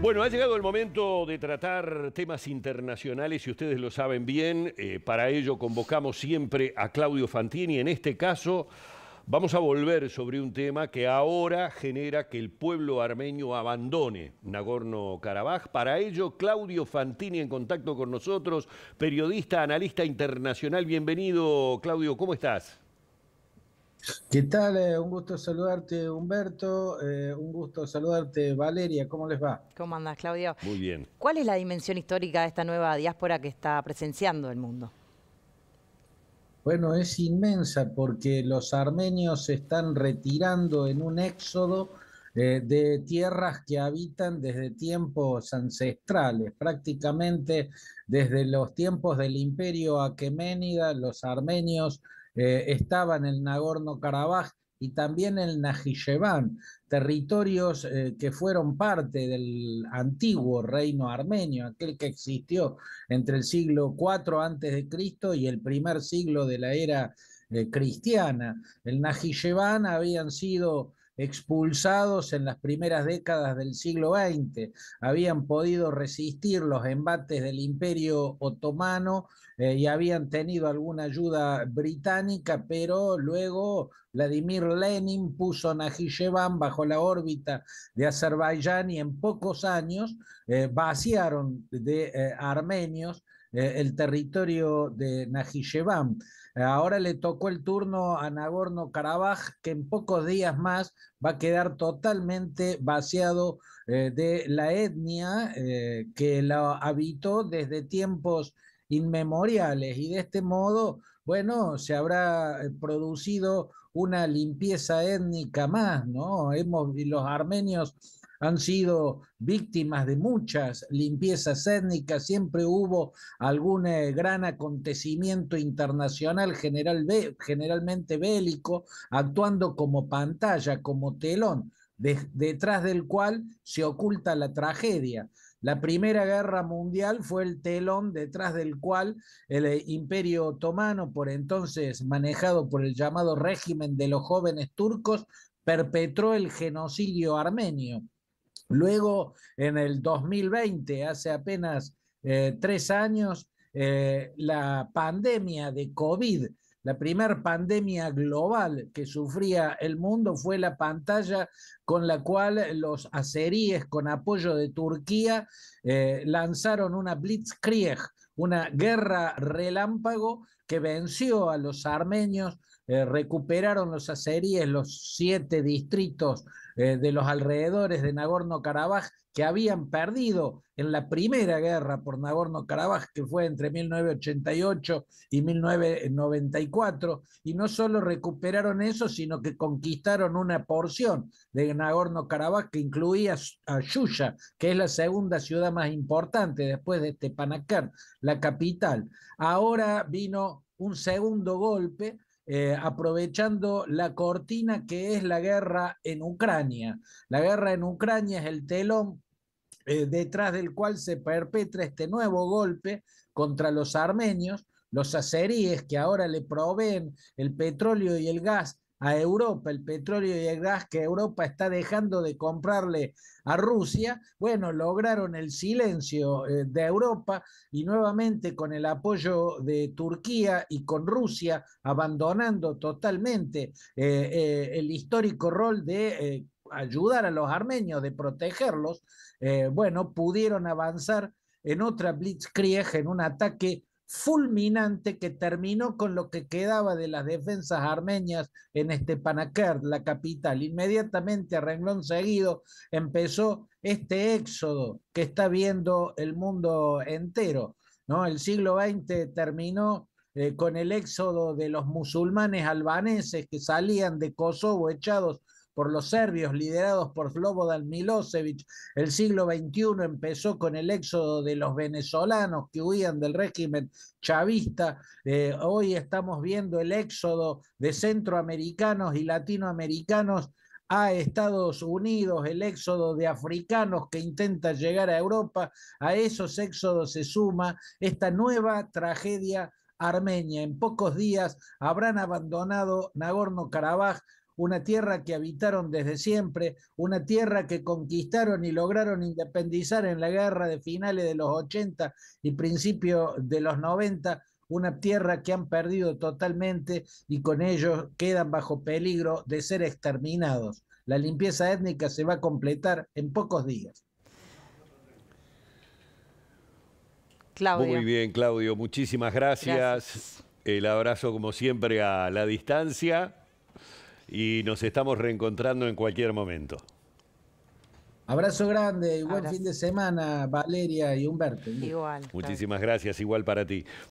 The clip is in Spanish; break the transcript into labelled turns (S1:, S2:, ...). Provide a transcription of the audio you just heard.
S1: Bueno, ha llegado el momento de tratar temas internacionales y ustedes lo saben bien. Eh, para ello convocamos siempre a Claudio Fantini. En este caso vamos a volver sobre un tema que ahora genera que el pueblo armenio abandone Nagorno-Karabaj. Para ello, Claudio Fantini en contacto con nosotros, periodista, analista internacional. Bienvenido, Claudio, ¿cómo estás?
S2: ¿Qué tal? Eh, un gusto saludarte, Humberto. Eh, un gusto saludarte, Valeria. ¿Cómo les va?
S1: ¿Cómo andas, Claudio? Muy bien. ¿Cuál es la dimensión histórica de esta nueva diáspora que está presenciando el mundo?
S2: Bueno, es inmensa porque los armenios se están retirando en un éxodo eh, de tierras que habitan desde tiempos ancestrales, prácticamente desde los tiempos del imperio aqueménida, los armenios eh, estaban el Nagorno-Karabaj y también el Najicheván, territorios eh, que fueron parte del antiguo reino armenio, aquel que existió entre el siglo IV a.C. y el primer siglo de la era eh, cristiana. El Najicheván habían sido expulsados en las primeras décadas del siglo XX, habían podido resistir los embates del imperio otomano eh, y habían tenido alguna ayuda británica, pero luego Vladimir Lenin puso Sheván bajo la órbita de Azerbaiyán y en pocos años eh, vaciaron de eh, armenios eh, el territorio de Najicheván. Ahora le tocó el turno a Nagorno-Karabaj, que en pocos días más va a quedar totalmente vaciado eh, de la etnia eh, que la habitó desde tiempos inmemoriales y de este modo, bueno, se habrá producido una limpieza étnica más, ¿no? Hemos, los armenios han sido víctimas de muchas limpiezas étnicas, siempre hubo algún eh, gran acontecimiento internacional generalmente bélico, actuando como pantalla, como telón, detrás del cual se oculta la tragedia. La Primera Guerra Mundial fue el telón detrás del cual el eh, Imperio Otomano, por entonces manejado por el llamado régimen de los jóvenes turcos, perpetró el genocidio armenio. Luego, en el 2020, hace apenas eh, tres años, eh, la pandemia de COVID, la primera pandemia global que sufría el mundo fue la pantalla con la cual los azeríes, con apoyo de Turquía, eh, lanzaron una blitzkrieg, una guerra relámpago que venció a los armenios eh, recuperaron los azeríes, los siete distritos eh, de los alrededores de Nagorno-Karabaj que habían perdido en la primera guerra por Nagorno-Karabaj, que fue entre 1988 y 1994, y no solo recuperaron eso, sino que conquistaron una porción de Nagorno-Karabaj que incluía a Yuya, que es la segunda ciudad más importante después de Stepanakert, la capital. Ahora vino un segundo golpe eh, aprovechando la cortina que es la guerra en Ucrania. La guerra en Ucrania es el telón eh, detrás del cual se perpetra este nuevo golpe contra los armenios, los azeríes que ahora le proveen el petróleo y el gas a Europa, el petróleo y el gas que Europa está dejando de comprarle a Rusia, bueno, lograron el silencio eh, de Europa y nuevamente con el apoyo de Turquía y con Rusia abandonando totalmente eh, eh, el histórico rol de... ayudar a los armenios, de protegerlos, bueno, pudieron avanzar en otra blitzkrieg, en un ataque fulminante que terminó con lo que quedaba de las defensas armenias en Stepanakert, la capital. Inmediatamente, a renglón seguido, empezó este éxodo que está viendo el mundo entero. ¿no? El siglo XX terminó eh, con el éxodo de los musulmanes albaneses que salían de Kosovo echados por los serbios liderados por Slobodan Milosevic. El siglo XXI empezó con el éxodo de los venezolanos que huían del régimen chavista. Eh, hoy estamos viendo el éxodo de centroamericanos y latinoamericanos a Estados Unidos, el éxodo de africanos que intenta llegar a Europa, a esos éxodos se suma esta nueva tragedia armenia. En pocos días habrán abandonado Nagorno-Karabaj una tierra que habitaron desde siempre, una tierra que conquistaron y lograron independizar en la guerra de finales de los 80 y principios de los 90, una tierra que han perdido totalmente y con ellos quedan bajo peligro de ser exterminados. La limpieza étnica se va a completar en pocos días. Claudio. Muy
S1: bien, Claudio. Muchísimas gracias. El abrazo, como siempre, a la distancia y nos estamos reencontrando en cualquier momento.
S2: Abrazo grande y buen fin de semana, Valeria y Humberto. Igual.
S1: Muchísimas gracias, igual para ti.